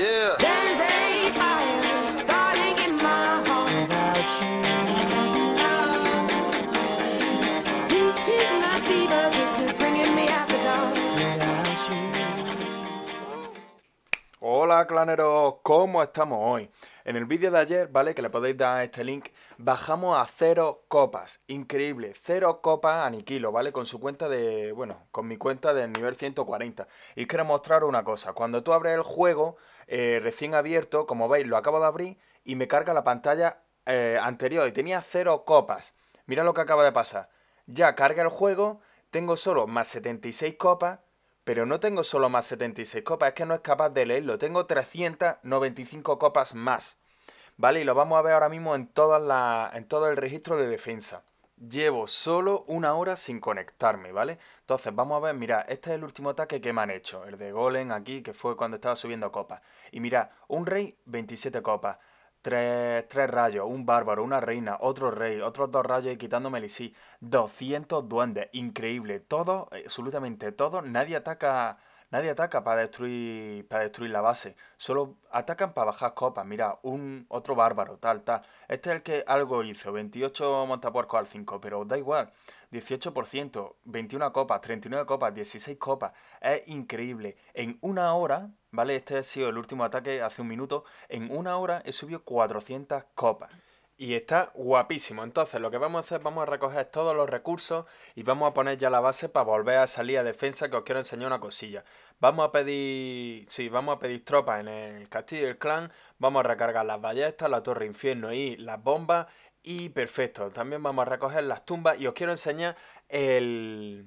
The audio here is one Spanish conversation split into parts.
Yeah. There's a fire starting in my heart. Without you. You took my fever, Hola claneros, ¿cómo estamos hoy? En el vídeo de ayer, ¿vale? Que le podéis dar este link, bajamos a cero copas. Increíble, cero copas aniquilo, ¿vale? Con su cuenta de, bueno, con mi cuenta del nivel 140. Y quiero mostrar una cosa, cuando tú abres el juego eh, recién abierto, como veis, lo acabo de abrir y me carga la pantalla eh, anterior y tenía cero copas. Mira lo que acaba de pasar. Ya carga el juego, tengo solo más 76 copas pero no tengo solo más 76 copas, es que no es capaz de leerlo. Tengo 395 copas más. ¿Vale? Y lo vamos a ver ahora mismo en, la, en todo el registro de defensa. Llevo solo una hora sin conectarme, ¿vale? Entonces, vamos a ver, mira, este es el último ataque que me han hecho. El de Golem aquí, que fue cuando estaba subiendo copas. Y mira, un rey, 27 copas tres, rayos, un bárbaro, una reina, otro rey, otros dos rayos y quitando Melisí. 200 duendes, increíble. Todo, absolutamente todo, nadie ataca Nadie ataca para destruir, para destruir la base, solo atacan para bajar copas, mira, un otro bárbaro, tal, tal. Este es el que algo hizo, 28 montapuercos al 5, pero da igual, 18%, 21 copas, 39 copas, 16 copas, es increíble. En una hora, ¿vale? Este ha sido el último ataque hace un minuto, en una hora he subido 400 copas. Y está guapísimo. Entonces lo que vamos a hacer, vamos a recoger todos los recursos y vamos a poner ya la base para volver a salir a defensa que os quiero enseñar una cosilla. Vamos a pedir, sí, vamos a pedir tropas en el castillo del clan, vamos a recargar las ballestas, la torre infierno y las bombas y perfecto. También vamos a recoger las tumbas y os quiero enseñar el,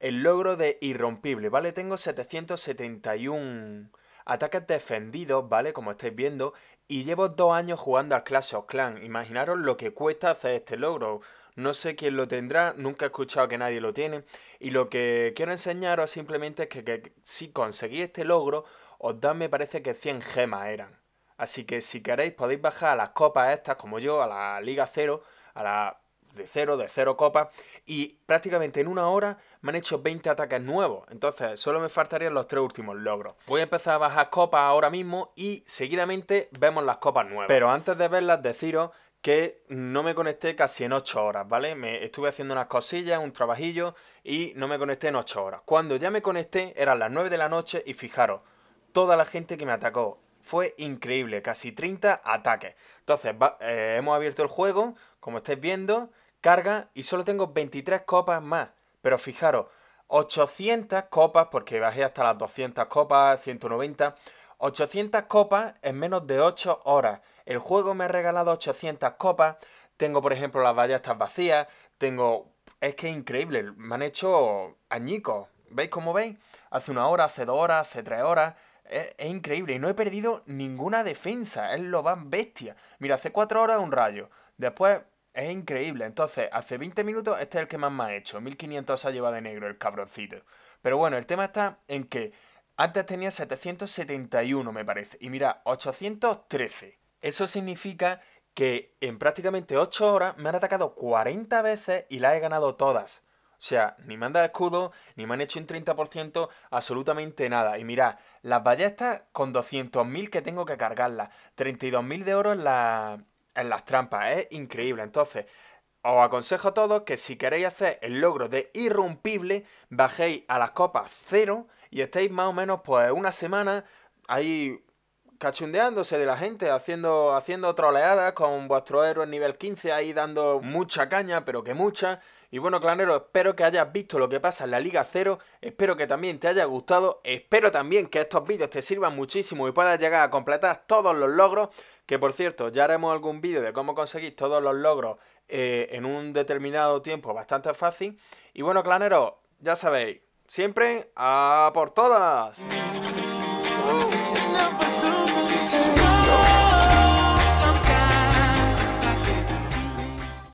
el logro de irrompible, ¿vale? Tengo 771 ataques defendidos, ¿vale? Como estáis viendo, y llevo dos años jugando al Clash of Clans. Imaginaros lo que cuesta hacer este logro. No sé quién lo tendrá, nunca he escuchado que nadie lo tiene. Y lo que quiero enseñaros simplemente es que, si conseguís este logro, os dan, me parece que 100 gemas eran. Así que si queréis podéis bajar a las copas estas, como yo, a la Liga 0, a la de cero, de cero copas, y prácticamente en una hora me han hecho 20 ataques nuevos. Entonces, solo me faltarían los tres últimos logros. Voy a empezar a bajar copas ahora mismo y seguidamente vemos las copas nuevas. Pero antes de verlas, deciros que no me conecté casi en 8 horas, ¿vale? Me estuve haciendo unas cosillas, un trabajillo y no me conecté en 8 horas. Cuando ya me conecté eran las 9 de la noche y fijaros, toda la gente que me atacó, fue increíble, casi 30 ataques. Entonces, eh, hemos abierto el juego, como estáis viendo, carga y solo tengo 23 copas más. Pero fijaros, 800 copas, porque bajé hasta las 200 copas, 190, 800 copas en menos de 8 horas. El juego me ha regalado 800 copas, tengo por ejemplo las ballestas vacías, tengo... Es que es increíble, me han hecho añicos. ¿Veis cómo veis? Hace una hora, hace dos horas, hace tres horas. Es, increíble y no he perdido ninguna defensa. Es lo más bestia. Mira, hace cuatro horas un rayo. Después es increíble. Entonces, hace 20 minutos este es el que más me ha hecho. 1500 se ha llevado de negro el cabroncito. Pero bueno, el tema está en que antes tenía 771, me parece. Y mira, 813. Eso significa que en prácticamente 8 horas me han atacado 40 veces y las he ganado todas. O sea, ni me han dado escudo, ni me han hecho un 30%, absolutamente nada. Y mira, las ballestas con 200.000 que tengo que cargarlas, 32.000 de oro en la, en las trampas. Es increíble. Entonces, os aconsejo a todos que si queréis hacer el logro de Irrumpible, bajéis a las copas cero y estéis más o menos pues una semana ahí cachundeándose de la gente, haciendo, haciendo troleadas con vuestro héroe en nivel 15 ahí dando mucha caña, pero que mucha. Y bueno, clanero, espero que hayas visto lo que pasa en la Liga 0, espero que también te haya gustado, espero también que estos vídeos te sirvan muchísimo y puedas llegar a completar todos los logros, que por cierto, ya haremos algún vídeo de cómo conseguir todos los logros eh, en un determinado tiempo bastante fácil. Y bueno, clanero, ya sabéis, siempre a por todas.